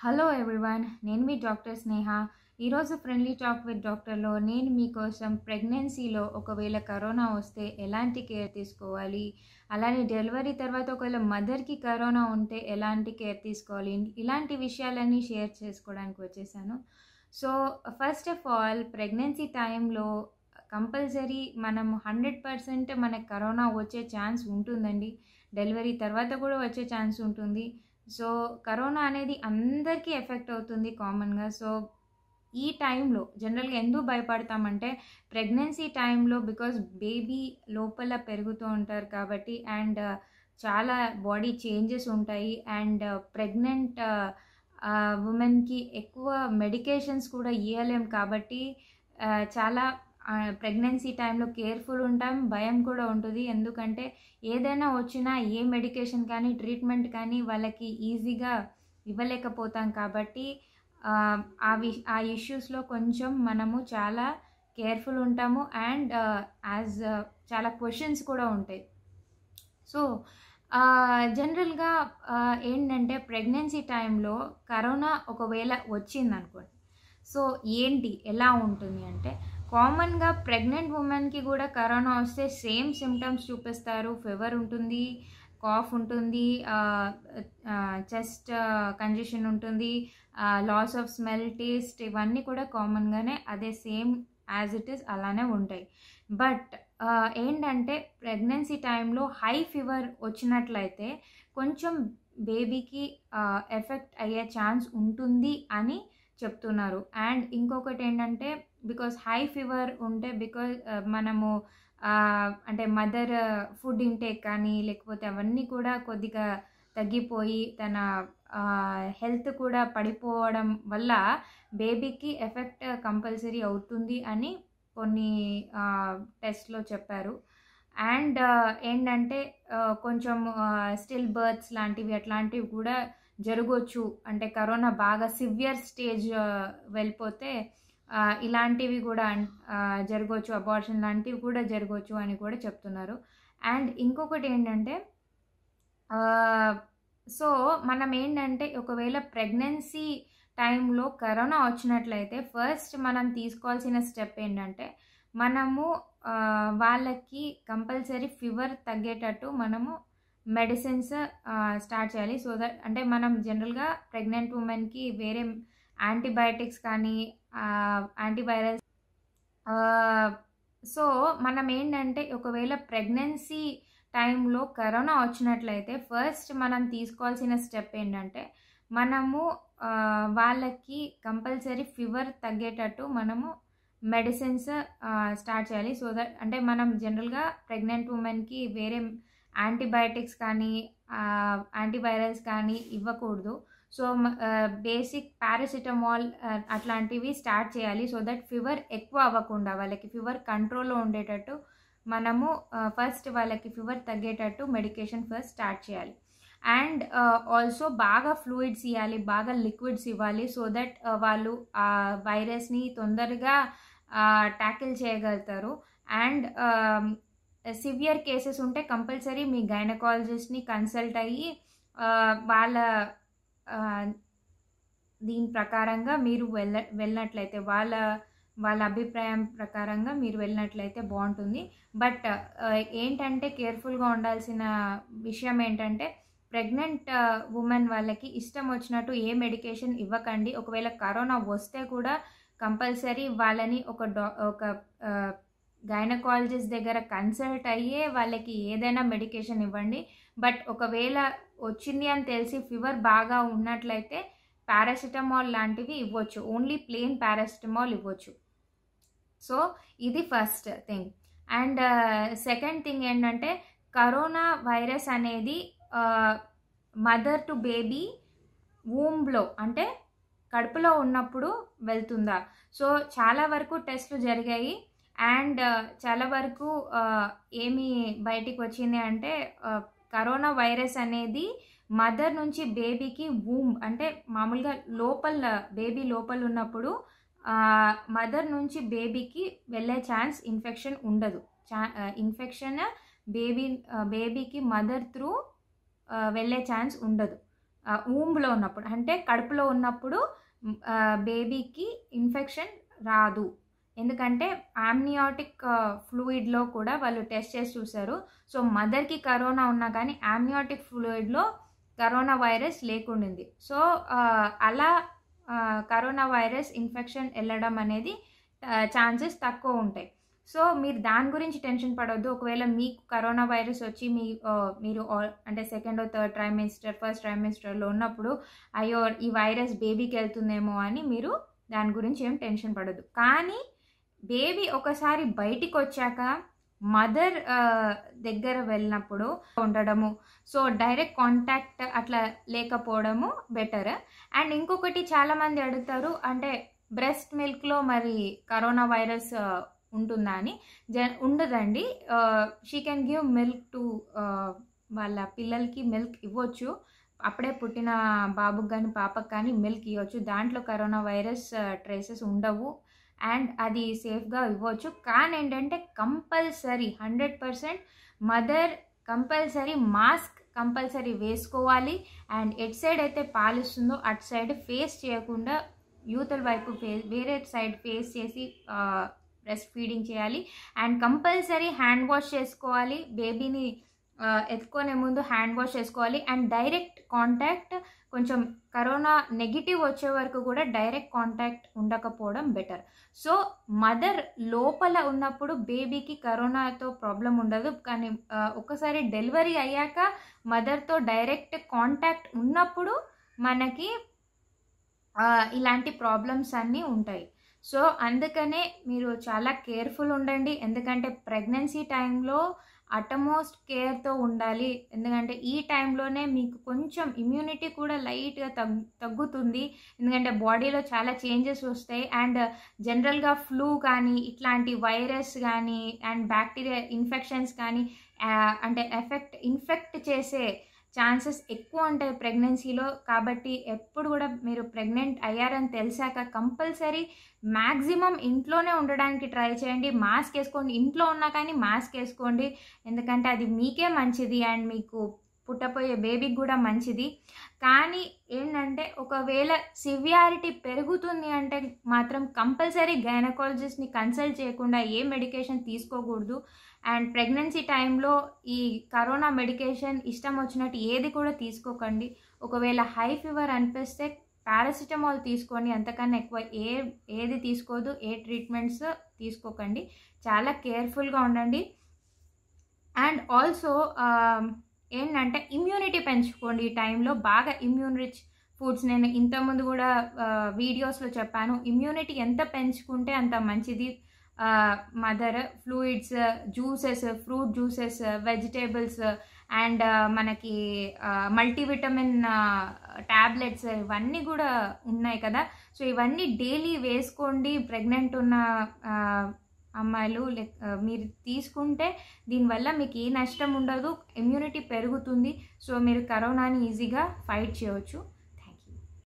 hello everyone నేను మీ doctor స్నేహ ఈరోజు friendly talk with డాక్టర్లో నేను మీకోసం ప్రెగ్నెన్సీలో ఒకవేళ కరోనా వస్తే ఎలాంటి కేర్ తీసుకోవాలి అలానే డెలివరీ తర్వాత ఒకవేళ మదర్కి కరోనా ఉంటే ఎలాంటి కేర్ తీసుకోవాలి ఇలాంటి విషయాలన్నీ షేర్ చేసుకోవడానికి వచ్చేసాను so first of all pregnancy టైంలో కంపల్సరీ మనం హండ్రెడ్ పర్సెంట్ మనకు కరోనా వచ్చే ఛాన్స్ ఉంటుందండి డెలివరీ తర్వాత కూడా వచ్చే ఛాన్స్ ఉంటుంది సో కరోనా అనేది అందరికీ ఎఫెక్ట్ అవుతుంది కామన్గా సో ఈ టైంలో జనరల్గా ఎందుకు భయపడతామంటే ప్రెగ్నెన్సీ టైంలో బికాజ్ బేబీ లోపల పెరుగుతూ ఉంటారు కాబట్టి అండ్ చాలా బాడీ చేంజెస్ ఉంటాయి అండ్ ప్రెగ్నెంట్ ఉమెన్కి ఎక్కువ మెడికేషన్స్ కూడా ఇవ్వలేం కాబట్టి చాలా ప్రెగ్నెన్సీ టైంలో కేర్ఫుల్ ఉంటాం భయం కూడా ఉంటుంది ఎందుకంటే ఏదైనా వచ్చినా ఏ మెడికేషన్ కానీ ట్రీట్మెంట్ కానీ వాళ్ళకి ఈజీగా ఇవ్వలేకపోతాం కాబట్టి ఆ వి ఆ ఇష్యూస్లో కొంచెం మనము చాలా కేర్ఫుల్ ఉంటాము అండ్ యాజ్ చాలా క్వశ్చన్స్ కూడా ఉంటాయి సో జనరల్గా ఏంటంటే ప్రెగ్నెన్సీ టైంలో కరోనా ఒకవేళ వచ్చిందనుకోండి సో ఏంటి ఎలా ఉంటుంది అంటే కామన్గా ప్రెగ్నెంట్ ఉమెన్కి కూడా కరోనా వస్తే సేమ్ సిమ్టమ్స్ చూపిస్తారు ఫీవర్ ఉంటుంది కాఫ్ ఉంటుంది చెస్ట్ కంజెషన్ ఉంటుంది లాస్ ఆఫ్ స్మెల్ టేస్ట్ ఇవన్నీ కూడా కామన్గానే అదే సేమ్ యాజ్ ఇట్ ఈస్ అలానే ఉంటాయి బట్ ఏంటంటే ప్రెగ్నెన్సీ టైంలో హై ఫీవర్ వచ్చినట్లయితే కొంచెం బేబీకి ఎఫెక్ట్ అయ్యే ఛాన్స్ ఉంటుంది అని చెప్తున్నారు అండ్ ఇంకొకటి ఏంటంటే బికాస్ హై ఫీవర్ ఉంటే బికాస్ మనము అంటే మదర్ ఫుడ్ ఇంటేక్ కానీ లేకపోతే అవన్నీ కూడా కొద్దిగా తగ్గిపోయి తన హెల్త్ కూడా పడిపోవడం వల్ల బేబీకి ఎఫెక్ట్ కంపల్సరీ అవుతుంది అని కొన్ని టెస్ట్లో చెప్పారు అండ్ ఏంటంటే కొంచెం స్టిల్ బర్త్స్ లాంటివి అట్లాంటివి కూడా జరగవచ్చు అంటే కరోనా బాగా సివియర్ స్టేజ్ వెళ్ళిపోతే ఇలాంటివి కూడా జరగవచ్చు అబార్షన్ లాంటివి కూడా జరగవచ్చు అని కూడా చెప్తున్నారు అండ్ ఇంకొకటి ఏంటంటే సో మనం ఏంటంటే ఒకవేళ ప్రెగ్నెన్సీ టైంలో కరోనా వచ్చినట్లయితే ఫస్ట్ మనం తీసుకోవాల్సిన స్టెప్ ఏంటంటే మనము వాళ్ళకి కంపల్సరీ ఫీవర్ తగ్గేటట్టు మనము మెడిసిన్స్ స్టార్ట్ చేయాలి సో దట్ అంటే మనం జనరల్గా ప్రెగ్నెంట్ ఉమెన్కి వేరే యాంటీబయాటిక్స్ కానీ యాంటీవైరల్స్ సో మనం ఏంటంటే ఒకవేళ ప్రెగ్నెన్సీ టైంలో కరోనా వచ్చినట్లయితే ఫస్ట్ మనం తీసుకోవాల్సిన స్టెప్ ఏంటంటే మనము వాళ్ళకి కంపల్సరీ ఫీవర్ తగ్గేటట్టు మనము మెడిసిన్స్ స్టార్ట్ చేయాలి సో దట్ అంటే మనం జనరల్గా ప్రెగ్నెంట్ ఉమెన్కి వేరే యాంటీబయాటిక్స్ కానీ యాంటీవైరల్స్ కానీ ఇవ్వకూడదు సో బేసిక్ పారాసిటమాల్ అట్లాంటివి స్టార్ట్ చేయాలి సో దట్ ఫీవర్ ఎక్కువ అవ్వకుండా వాళ్ళకి ఫీవర్ కంట్రోల్లో ఉండేటట్టు మనము ఫస్ట్ వాళ్ళకి ఫీవర్ తగ్గేటట్టు మెడికేషన్ ఫస్ట్ స్టార్ట్ చేయాలి అండ్ ఆల్సో బాగా ఫ్లూయిడ్స్ ఇవ్వాలి బాగా లిక్విడ్స్ ఇవ్వాలి సో దట్ వాళ్ళు ఆ వైరస్ని తొందరగా ట్యాకిల్ చేయగలుగుతారు అండ్ సివియర్ కేసెస్ ఉంటే కంపల్సరీ మీ గైనకాలజిస్ట్ని కన్సల్ట్ అయ్యి వాళ్ళ దీని ప్రకారంగా మీరు వెళ్ళ వెళ్ళినట్లయితే వాళ్ళ వాళ్ళ అభిప్రాయం ప్రకారంగా మీరు వెళ్ళినట్లయితే బాగుంటుంది బట్ ఏంటంటే కేర్ఫుల్గా ఉండాల్సిన విషయం ఏంటంటే ప్రెగ్నెంట్ ఉమెన్ వాళ్ళకి ఇష్టం వచ్చినట్టు ఏ మెడికేషన్ ఇవ్వకండి ఒకవేళ కరోనా వస్తే కూడా కంపల్సరీ వాళ్ళని ఒక డా ఒక గైనకాలజిస్ట్ దగ్గర కన్సల్ట్ అయ్యే వాళ్ళకి ఏదైనా మెడికేషన్ ఇవ్వండి బట్ ఒకవేళ వచ్చింది అని తెలిసి ఫీవర్ బాగా ఉన్నట్లయితే పారాసిటమాల్ లాంటివి ఇవ్వచ్చు ఓన్లీ ప్లెయిన్ పారాసిటమాల్ ఇవ్వచ్చు సో ఇది first thing and second thing ఏంటంటే కరోనా వైరస్ అనేది మదర్ టు బేబీ వూమ్లో అంటే కడుపులో ఉన్నప్పుడు వెళ్తుందా సో చాలా వరకు టెస్ట్లు జరిగాయి అండ్ uh, చాలా వరకు uh, ఏమి బయటికి వచ్చింది అంటే uh, కరోనా వైరస్ అనేది మదర్ నుంచి బేబీకి వూమ్ అంటే మామూలుగా లోపల బేబీ లోపల ఉన్నప్పుడు మదర్ నుంచి బేబీకి వెళ్ళే ఛాన్స్ ఇన్ఫెక్షన్ ఉండదు ఇన్ఫెక్షన్ బేబీ బేబీకి మదర్ త్రూ వెళ్ళే ఛాన్స్ ఉండదు ఊంబ్లో ఉన్నప్పుడు అంటే కడుపులో ఉన్నప్పుడు బేబీకి ఇన్ఫెక్షన్ రాదు ఎందుకంటే ఆమ్నియాటిక్ ఫ్లూయిడ్లో కూడా వాళ్ళు టెస్ట్ చేసి చూశారు సో మదర్కి కరోనా ఉన్నా కానీ ఆమ్నియాటిక్ ఫ్లూయిడ్లో కరోనా వైరస్ లేకుండింది సో అలా కరోనా వైరస్ ఇన్ఫెక్షన్ వెళ్ళడం అనేది ఛాన్సెస్ తక్కువ ఉంటాయి సో మీరు దాని గురించి టెన్షన్ పడవద్దు ఒకవేళ మీకు కరోనా వైరస్ వచ్చి మీ మీరు అంటే సెకండ్ థర్డ్ ట్రైమిస్టర్ ఫస్ట్ ట్రైమిస్టర్లో ఉన్నప్పుడు అయ్యో ఈ వైరస్ బేబీకి వెళ్తుందేమో అని మీరు దాని గురించి ఏం టెన్షన్ పడద్దు కానీ బేబీ ఒకసారి బయటికి వచ్చాక మదర్ దగ్గర వెళ్ళినప్పుడు ఉండడము సో డైరెక్ట్ కాంటాక్ట్ అట్లా లేకపోవడము బెటర్ అండ్ ఇంకొకటి చాలామంది అడుగుతారు అంటే బ్రెస్ట్ మిల్క్లో మరి కరోనా వైరస్ ఉంటుందా అని జ ఉండదండి she can give milk to వాళ్ళ పిల్లలకి మిల్క్ ఇవ్వచ్చు అప్పుడే పుట్టిన బాబుకి కానీ పాపకు కానీ మిల్క్ ఇవ్వచ్చు దాంట్లో కరోనా వైరస్ ట్రేసెస్ ఉండవు అండ్ అది సేఫ్గా ఇవ్వచ్చు కానీ ఏంటంటే compulsory hundred percent mother compulsory mask compulsory వేసుకోవాలి అండ్ ఎట్ సైడ్ అయితే పాలిస్తుందో అటు సైడ్ ఫేస్ చేయకుండా యూతల వైపు ఫేస్ వేరే సైడ్ ఫేస్ చేసి బ్రెస్ట్ ఫీడింగ్ చేయాలి అండ్ కంపల్సరీ హ్యాండ్ వాష్ చేసుకోవాలి బేబీని ఎత్తుకునే ముందు హ్యాండ్ వాష్ చేసుకోవాలి అండ్ డైరెక్ట్ కాంటాక్ట్ కొంచెం కరోనా నెగిటివ్ వచ్చే వరకు కూడా డైరెక్ట్ కాంటాక్ట్ ఉండకపోవడం బెటర్ సో మదర్ లోపల ఉన్నప్పుడు బేబీకి కరోనాతో ప్రాబ్లం ఉండదు కానీ ఒక్కసారి డెలివరీ అయ్యాక మదర్తో డైరెక్ట్ కాంటాక్ట్ ఉన్నప్పుడు మనకి ఇలాంటి ప్రాబ్లమ్స్ అన్నీ ఉంటాయి సో అందుకనే మీరు చాలా కేర్ఫుల్ ఉండండి ఎందుకంటే ప్రెగ్నెన్సీ టైంలో అటమోస్ట్ కేర్తో ఉండాలి ఎందుకంటే ఈ టైంలోనే మీకు కొంచెం ఇమ్యూనిటీ కూడా లైట్గా తగ్గు తగ్గుతుంది ఎందుకంటే బాడీలో చాలా చేంజెస్ వస్తాయి అండ్ జనరల్గా ఫ్లూ కానీ ఇట్లాంటి వైరస్ కానీ అండ్ బ్యాక్టీరియా ఇన్ఫెక్షన్స్ కానీ అంటే ఎఫెక్ట్ ఇన్ఫెక్ట్ చేసే ఛాన్సెస్ ఎక్కువ ఉంటాయి ప్రెగ్నెన్సీలో కాబట్టి ఎప్పుడు కూడా మీరు ప్రెగ్నెంట్ అయ్యారని తెలిసాక కంపల్సరీ మ్యాక్సిమం ఇంట్లోనే ఉండడానికి ట్రై చేయండి మాస్క్ వేసుకోండి ఇంట్లో ఉన్నా కానీ మాస్క్ వేసుకోండి ఎందుకంటే అది మీకే మంచిది అండ్ మీకు పుట్టపోయే బేబీకి కూడా మంచిది కానీ ఏంటంటే ఒకవేళ సివియారిటీ పెరుగుతుంది అంటే మాత్రం కంపల్సరీ గైనకాలజిస్ట్ని కన్సల్ట్ చేయకుండా ఏ మెడికేషన్ తీసుకోకూడదు అండ్ ప్రెగ్నెన్సీ టైంలో ఈ కరోనా మెడికేషన్ ఇష్టం వచ్చినట్టు ఏది కూడా తీసుకోకండి ఒకవేళ హై ఫీవర్ అనిపిస్తే పారాసిటమాల్ తీసుకొని అంతకన్నా ఎక్కువ ఏ ఏది తీసుకోదు ఏ ట్రీట్మెంట్స్ తీసుకోకండి చాలా కేర్ఫుల్గా ఉండండి అండ్ ఆల్సో ఏంటంటే ఇమ్యూనిటీ పెంచుకోండి ఈ టైంలో బాగా ఇమ్యూన్ రిచ్ ఫుడ్స్ నేను ఇంతకుముందు కూడా వీడియోస్లో చెప్పాను ఇమ్యూనిటీ ఎంత పెంచుకుంటే అంత మంచిది mother fluids juices fruit juices vegetables and మనకి మల్టీవిటమిన్ ట్యాబ్లెట్స్ ఇవన్నీ కూడా ఉన్నాయి కదా సో ఇవన్నీ డైలీ వేసుకోండి ప్రెగ్నెంట్ ఉన్న అమ్మాయిలు మీరు తీసుకుంటే దీనివల్ల మీకు ఏ నష్టం ఉండదు ఇమ్యూనిటీ పెరుగుతుంది సో మీరు కరోనాని ఈజీగా ఫైట్ చేయవచ్చు